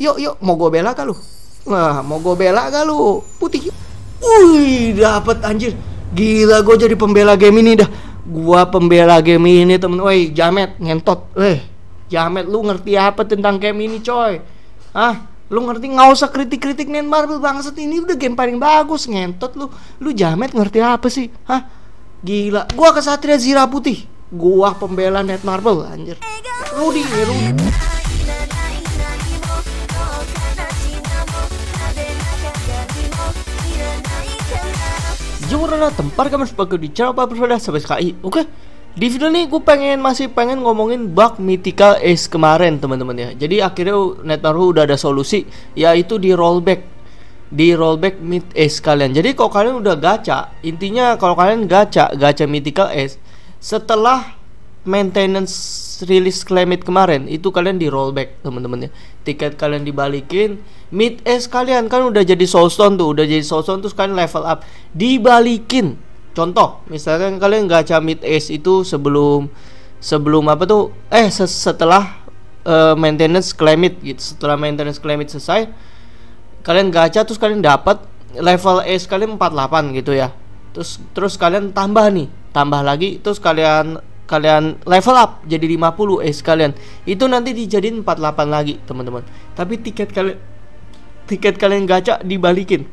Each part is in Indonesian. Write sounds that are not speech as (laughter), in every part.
yuk yuk mau gue bela kah lu nah mau gue bela kah putih wih dapat anjir gila gue jadi pembela game ini dah gua pembela game ini temen woi jamet ngentot eh jamet lu ngerti apa tentang game ini coy ah lu ngerti nggak usah kritik-kritik main Marvel bangsat ini udah game paling bagus ngentot lu lu jamet ngerti apa sih hah gila gua kesatria zira putih gua pembela net Marvel anjir Rudy Rudy Jumlah tempat kamu sebagai di channel Pak Bersada sampai sekali Oke Di video ini gue pengen masih pengen ngomongin bug Mythical Ace kemarin teman-teman ya Jadi akhirnya Netanyahu udah ada solusi Yaitu di rollback Di rollback mid Ace kalian Jadi kalau kalian udah gacha Intinya kalau kalian gacha Gacha Mythical Ace Setelah maintenance release climate kemarin itu kalian di rollback teman-teman ya tiket kalian dibalikin mid eh, S kalian kan udah jadi soulstone tuh udah jadi soulstone terus kalian level up dibalikin contoh misalkan kalian gacha mid S itu sebelum sebelum apa tuh eh setelah uh, maintenance climate gitu setelah maintenance climate selesai kalian gacha terus kalian dapat level S kalian 48 gitu ya terus terus kalian tambah nih tambah lagi terus kalian kalian level up jadi 50 eh sekalian itu nanti dijadiin 48 lagi teman-teman tapi tiket kalian tiket kalian gacha dibalikin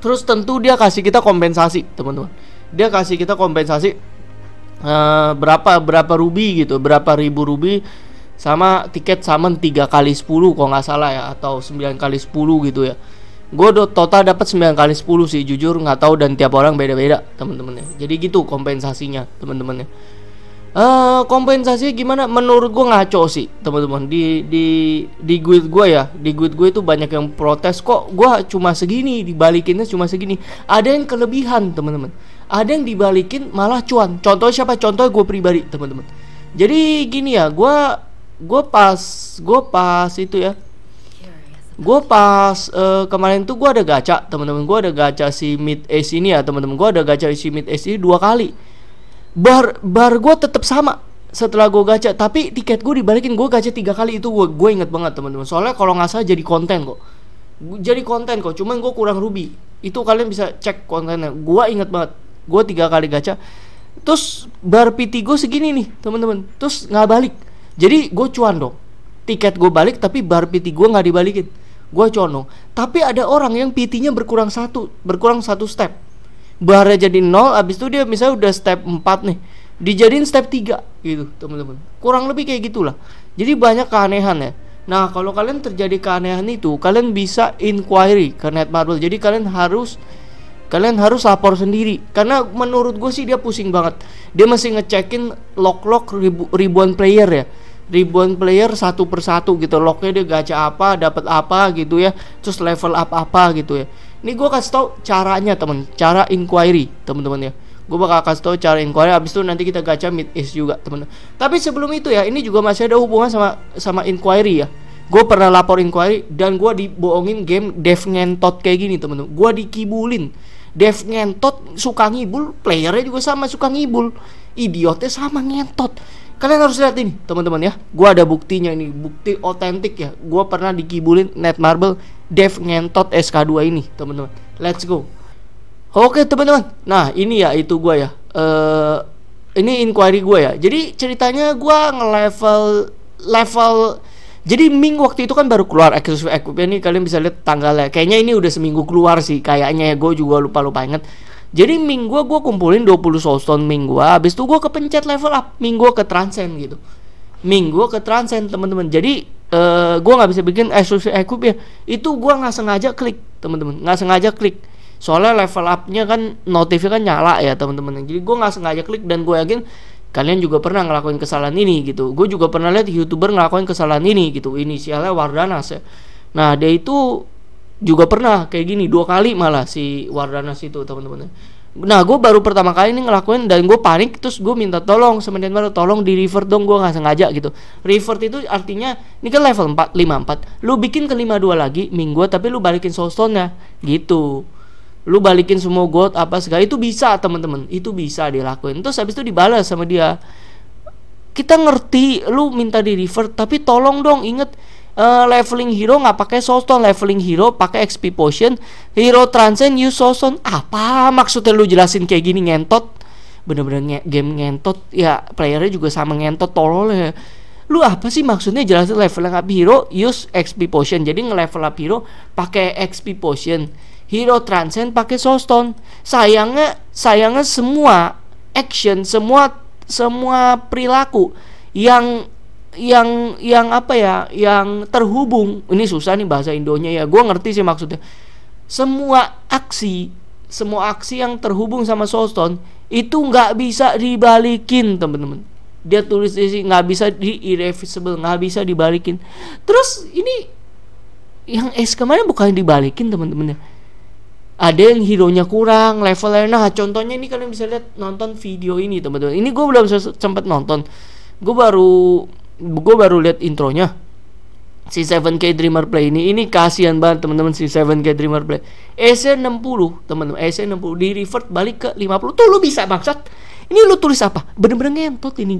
terus tentu dia kasih kita kompensasi teman-teman dia kasih kita kompensasi uh, berapa berapa ruby gitu berapa ribu ruby sama tiket summon 3 kali 10 kok nggak salah ya atau 9 kali 10 gitu ya gue total dapat 9 kali 10 sih jujur nggak tahu dan tiap orang beda-beda teman-teman ya. jadi gitu kompensasinya teman-teman ya uh, eh, kompensasi gimana menurut gue ngaco sih teman-teman di di di guild gue ya di guild gue itu banyak yang protes kok gue cuma segini dibalikinnya cuma segini ada yang kelebihan teman-teman ada yang dibalikin malah cuan contoh siapa contoh gue pribadi teman-teman jadi gini ya gue gue pas gue pas itu ya gue pas uh, kemarin tuh gue ada gacha teman-teman gue ada gacha si mid ace ini ya teman-teman gue ada gacha si mid ace ini dua kali bar bar gue tetap sama setelah gue gacha tapi tiket gue dibalikin gue gacha tiga kali itu gue gue inget banget teman-teman soalnya kalau nggak salah jadi konten kok jadi konten kok cuman gue kurang ruby itu kalian bisa cek kontennya gue inget banget gue tiga kali gacha terus bar PT gue segini nih teman-teman terus nggak balik jadi gue cuan dong tiket gue balik tapi bar PT gue nggak dibalikin gue cuan dong. tapi ada orang yang PT-nya berkurang satu berkurang satu step barnya jadi nol abis itu dia misalnya udah step 4 nih dijadiin step 3 gitu teman-teman kurang lebih kayak gitulah jadi banyak keanehan ya nah kalau kalian terjadi keanehan itu kalian bisa inquiry ke net marble jadi kalian harus kalian harus lapor sendiri karena menurut gue sih dia pusing banget dia masih ngecekin lock lock ribu, ribuan player ya ribuan player satu persatu gitu locknya dia gacha apa dapat apa gitu ya terus level up apa gitu ya ini gue kasih tau caranya temen Cara inquiry temen teman ya Gue bakal kasih tau cara inquiry Abis itu nanti kita gacha mid is juga temen Tapi sebelum itu ya Ini juga masih ada hubungan sama sama inquiry ya Gue pernah lapor inquiry Dan gue dibohongin game dev ngentot kayak gini temen Gue dikibulin Dev ngentot suka ngibul Playernya juga sama suka ngibul Idiotnya sama ngentot kalian harus lihat ini teman-teman ya gue ada buktinya ini bukti otentik ya gue pernah dikibulin net marble Dev ngentot SK2 ini teman-teman let's go oke teman-teman nah ini ya itu gue ya uh, ini inquiry gue ya jadi ceritanya gue nge-level level jadi Ming waktu itu kan baru keluar exclusive equipment ini kalian bisa lihat tanggalnya kayaknya ini udah seminggu keluar sih kayaknya ya gue juga lupa-lupa inget jadi Ming gue gue kumpulin 20 soulstone Ming gue habis itu gue kepencet level up Ming gue ke transcend gitu Ming gue ke transcend teman-teman jadi uh, eh, gue nggak bisa bikin eksklusif equip eh, ya itu gue nggak sengaja klik teman-teman nggak sengaja klik soalnya level upnya kan notifnya kan nyala ya teman-teman jadi gue nggak sengaja klik dan gue yakin kalian juga pernah ngelakuin kesalahan ini gitu gue juga pernah lihat youtuber ngelakuin kesalahan ini gitu inisialnya Wardanas ya nah dia itu juga pernah kayak gini dua kali malah si Wardanas itu teman-teman Nah gue baru pertama kali ini ngelakuin dan gue panik terus gue minta tolong semenjak baru tolong di revert dong gue nggak sengaja gitu. Revert itu artinya ini kan level 4 empat Lu bikin ke dua lagi minggu tapi lu balikin soulstone-nya gitu. Lu balikin semua gold apa segala itu bisa temen-temen Itu bisa dilakuin. Terus habis itu dibalas sama dia. Kita ngerti lu minta di revert tapi tolong dong inget uh, leveling hero nggak pakai soulstone leveling hero pakai XP potion hero transcend use soulstone apa maksudnya lu jelasin kayak gini ngentot bener-bener nge game ngentot ya playernya juga sama ngentot tolol ya lu apa sih maksudnya jelasin level up hero use XP potion jadi nge-level up hero pakai XP potion hero transcend pakai soulstone sayangnya sayangnya semua action semua semua perilaku yang yang yang apa ya yang terhubung ini susah nih bahasa Indonya ya gue ngerti sih maksudnya semua aksi semua aksi yang terhubung sama Solstone itu nggak bisa dibalikin temen-temen dia tulis sini nggak bisa di irreversible nggak bisa dibalikin terus ini yang es kemarin bukan dibalikin temen temen ya ada yang hero-nya kurang levelnya nah contohnya ini kalian bisa lihat nonton video ini temen-temen ini gue belum sempat nonton gue baru gue baru lihat intronya si 7K Dreamer Play ini ini kasihan banget teman-teman si 7K Dreamer Play EC 60 teman-teman EC 60 di revert balik ke 50 tuh lu bisa maksud ini lu tulis apa bener-bener ngentot ini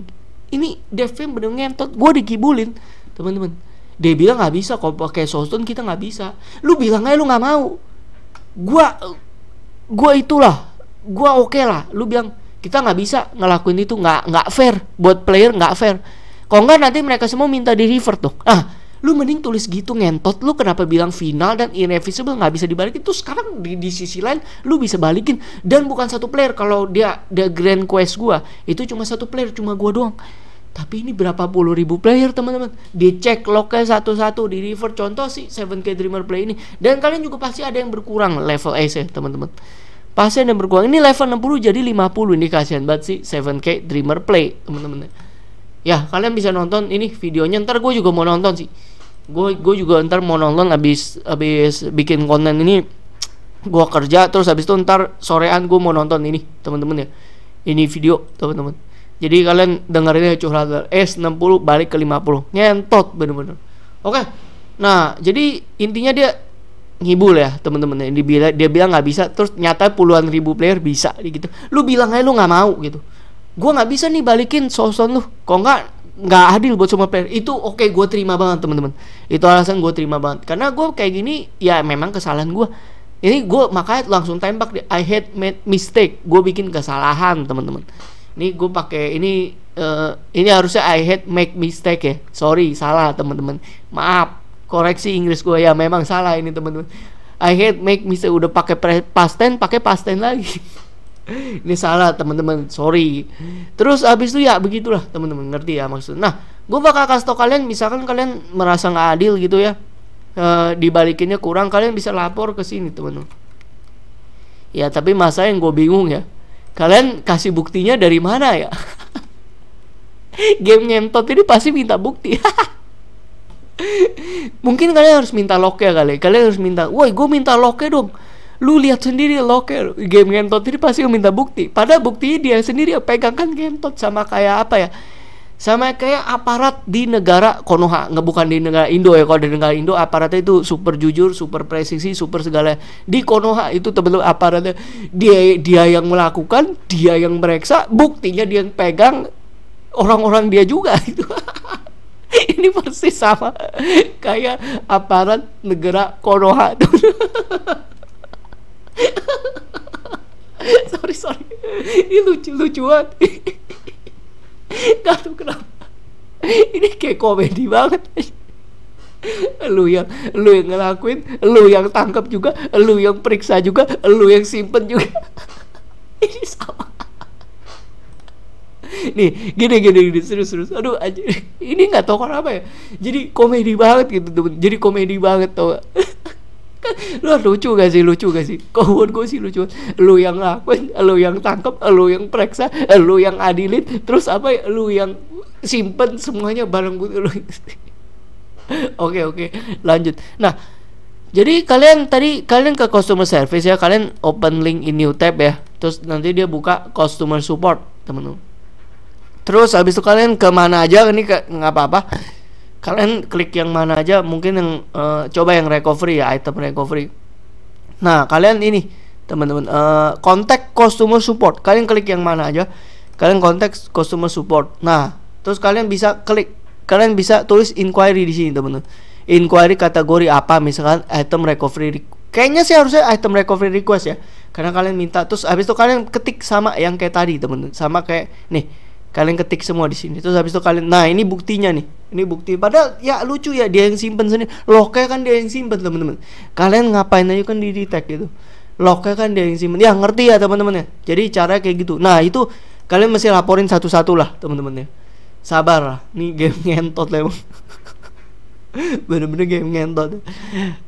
ini devnya bener bener ngentot gue dikibulin teman-teman dia bilang nggak bisa kalau pakai Soulstone kita nggak bisa lu bilang aja lu nggak mau gue gue itulah gue oke okay lah lu bilang kita nggak bisa ngelakuin itu nggak nggak fair buat player nggak fair Kok enggak nanti mereka semua minta di revert tuh. Ah, lu mending tulis gitu ngentot lu kenapa bilang final dan irreversible nggak bisa dibalikin tuh sekarang di, di sisi lain lu bisa balikin dan bukan satu player kalau dia the grand quest gua itu cuma satu player cuma gua doang tapi ini berapa puluh ribu player teman-teman dicek loke satu-satu di river contoh si 7k dreamer play ini dan kalian juga pasti ada yang berkurang level ace ya teman-teman pasti ada yang berkurang ini level 60 jadi 50 ini kasihan banget sih 7k dreamer play teman-teman ya kalian bisa nonton ini videonya ntar gue juga mau nonton sih gue gue juga ntar mau nonton abis abis bikin konten ini gue kerja terus habis itu ntar sorean gue mau nonton ini teman-teman ya ini video teman-teman jadi kalian dengerin ya curhat S60 eh, balik ke 50 nyentot bener-bener oke nah jadi intinya dia ngibul ya temen teman ya dia bilang dia bilang nggak bisa terus nyata puluhan ribu player bisa gitu lu bilang aja lu nggak mau gitu gue nggak bisa nih balikin soal-soal lu kok nggak nggak adil buat semua player itu oke okay, gue terima banget teman-teman itu alasan gue terima banget karena gue kayak gini ya memang kesalahan gue ini gue makanya langsung tembak I hate made mistake gue bikin kesalahan teman-teman ini gue pakai ini uh, ini harusnya I hate make mistake ya sorry salah teman-teman maaf koreksi Inggris gue ya memang salah ini teman-teman I hate make mistake udah pakai pasten tense pakai past lagi (laughs) (laughs) ini salah teman-teman sorry terus habis itu ya begitulah teman-teman ngerti ya maksud nah gue bakal kasih tau kalian misalkan kalian merasa nggak adil gitu ya e, dibalikinnya kurang kalian bisa lapor ke sini teman-teman ya tapi masa yang gue bingung ya kalian kasih buktinya dari mana ya (laughs) game nyentot ini pasti minta bukti (laughs) mungkin kalian harus minta loke ya kali kalian harus minta woi gue minta loke ya, dong lu lihat sendiri ke game Gentot ini pasti minta bukti pada bukti dia sendiri pegang kan Gentot sama kayak apa ya sama kayak aparat di negara Konoha nggak bukan di negara Indo ya kalau di negara Indo aparatnya itu super jujur super presisi super segala di Konoha itu terbentuk aparatnya dia dia yang melakukan dia yang mereksa buktinya dia yang pegang orang-orang dia juga (laughs) itu ini pasti sama kayak aparat negara Konoha (laughs) (laughs) sorry sorry ini lucu lucuan nggak tahu kenapa ini kayak komedi banget lu yang lu yang ngelakuin lu yang tangkap juga lu yang periksa juga lu yang simpen juga (laughs) ini sama nih gini gini gini serius serius aduh aja (laughs) ini nggak tahu kenapa ya jadi komedi banget gitu temen jadi komedi banget tau gak? (laughs) lu lucu gak sih lucu gak sih kawan gue sih lucu lu yang ngakuin lu yang tangkap lu yang periksa lu yang adilin terus apa ya? lu yang simpen semuanya barang gue lu (laughs) oke oke lanjut nah jadi kalian tadi kalian ke customer service ya kalian open link in new tab ya terus nanti dia buka customer support temen-temen terus habis itu kalian kemana aja ini nggak apa-apa kalian klik yang mana aja mungkin yang uh, coba yang recovery ya item recovery nah kalian ini teman-teman uh, kontak customer support kalian klik yang mana aja kalian kontak customer support nah terus kalian bisa klik kalian bisa tulis inquiry di sini teman-teman inquiry kategori apa misalkan item recovery kayaknya sih harusnya item recovery request ya karena kalian minta terus habis itu kalian ketik sama yang kayak tadi teman-teman sama kayak nih kalian ketik semua di sini terus habis itu kalian nah ini buktinya nih ini bukti padahal ya lucu ya dia yang simpen sendiri kayak kan dia yang simpen teman-teman kalian ngapain aja kan di detect gitu loh kayak kan dia yang simpen ya ngerti ya teman-teman ya jadi cara kayak gitu nah itu kalian mesti laporin satu-satu lah teman-teman ya sabar lah ini game ngentot lah emang (laughs) bener-bener game ngentot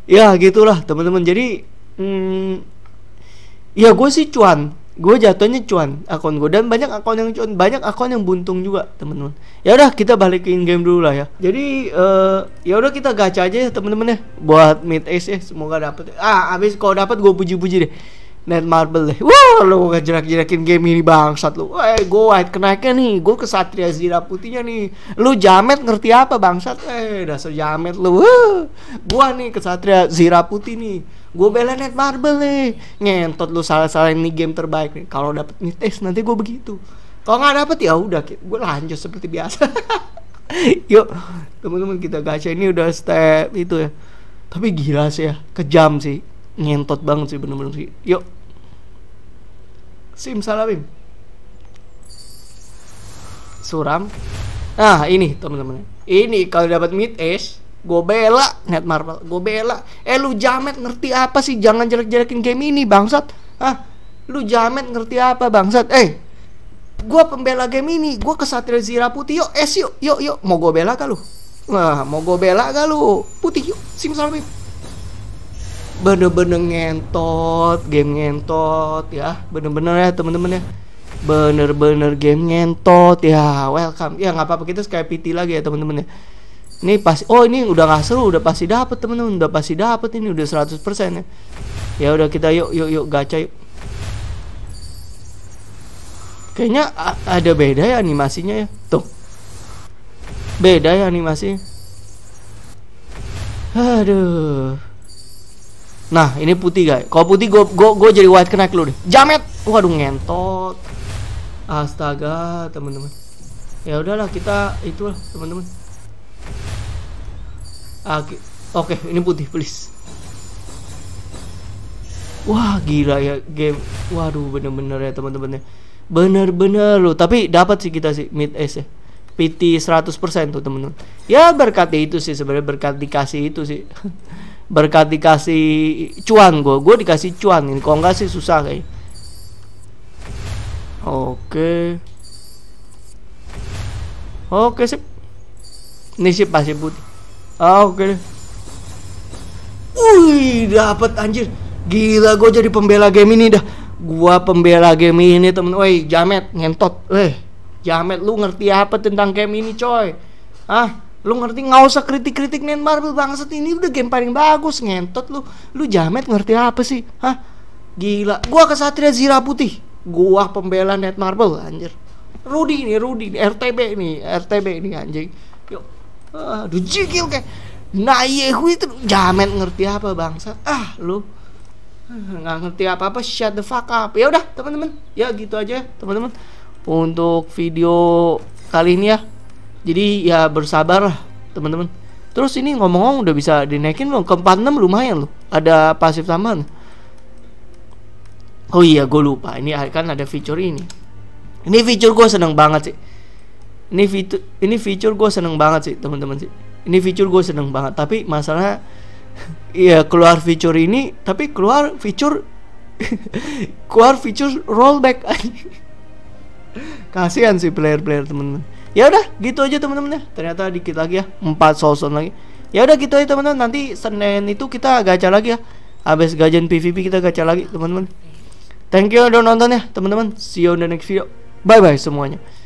ya gitulah teman-teman jadi hmm, ya gue sih cuan gue jatuhnya cuan akun gue dan banyak akun yang cuan banyak akun yang buntung juga teman-teman ya udah kita balikin game dulu lah ya jadi uh, ya udah kita gacha aja ya teman-teman ya buat mid ace ya semoga dapet ah abis kalau dapet gue puji-puji deh Net Marble deh. Wah, lo gak jerak-jerakin game ini bangsat lu. Eh, gue white kenaiknya nih. Gue Satria zira putihnya nih. Lu jamet ngerti apa bangsat? Eh, dasar jamet lu. Wah, gua nih Satria zira putih nih. Gue bela Net Marble nih. Ngentot lu salah-salahin nih game terbaik nih. Kalau dapet nih tes eh, nanti gue begitu. Kalau nggak dapet ya udah, gue lanjut seperti biasa. (laughs) Yuk, teman-teman kita gacha ini udah step itu ya. Tapi gila sih ya, kejam sih. Ngentot banget sih bener-bener sih. Yuk, Sim Simsalabim. Suram. Nah, ini teman-teman. Ini kalau dapat mid es, gue bela net marvel, gue bela. Eh lu jamet ngerti apa sih? Jangan jelek-jelekin game ini, bangsat. Ah, lu jamet ngerti apa, bangsat? Eh, gue pembela game ini, gue kesatria zira putih yuk, es yuk, yuk, yuk. Mau gue bela kah lu? Nah, mau gue bela kah Putih yuk, simsalabim bener-bener ngentot game ngentot ya bener-bener ya temen-temen ya bener-bener game ngentot ya welcome ya nggak apa-apa kita skype PT lagi ya temen-temen ya ini pasti oh ini udah nggak seru udah pasti dapet temen-temen udah pasti dapet ini udah 100% ya ya udah kita yuk yuk yuk gacha yuk kayaknya ada beda ya animasinya ya tuh beda ya animasinya aduh Nah ini putih guys Kalau putih gue gua, gua jadi white kena lu deh Jamet Waduh ngentot Astaga teman-teman Ya udahlah kita itulah teman-teman ah, Oke, okay, ini putih please Wah gila ya game Waduh bener-bener ya teman-teman ya Bener-bener loh Tapi dapat sih kita sih mid S ya PT 100% tuh temen-temen Ya berkat itu sih sebenarnya berkat dikasih itu sih (laughs) berkat dikasih cuan gue gue dikasih cuan ini kok nggak sih susah kayak oke oke sip ini sip pasti putih ah, oke Wih, dapat anjir. Gila gue jadi pembela game ini dah. Gua pembela game ini temen. Woi, jamet ngentot. Eh, jamet lu ngerti apa tentang game ini coy? Ah, lu ngerti nggak usah kritik-kritik main Marvel bangsat ini udah game paling bagus ngentot lu lu jamet ngerti apa sih hah gila gua kesatria zira putih gua pembela Net Marvel anjir Rudy ini Rudy nih RTB ini RTB nih anjing yuk aduh jikil kayak nah yehu iya, itu jamet ngerti apa bangsat ah lu nggak ngerti apa-apa shut the fuck up ya udah teman-teman ya gitu aja teman-teman untuk video kali ini ya jadi ya bersabar lah teman-teman. Terus ini ngomong-ngomong udah bisa dinaikin loh ke 46 lumayan loh. Ada pasif tambahan. Oh iya gue lupa ini kan ada fitur ini. Ini fitur gue seneng banget sih. Ini fitur ini fitur gue seneng banget sih teman-teman sih. Ini fitur gue seneng banget. Tapi masalahnya (laughs) ya keluar fitur ini tapi keluar fitur (laughs) keluar fitur rollback (laughs) kasihan sih player-player teman-teman ya udah gitu aja teman-teman ya ternyata dikit lagi ya empat soson lagi ya udah gitu aja teman-teman nanti senin itu kita gacha lagi ya habis gajian pvp kita gacha lagi teman-teman thank you udah nonton ya teman-teman see you on the next video bye bye semuanya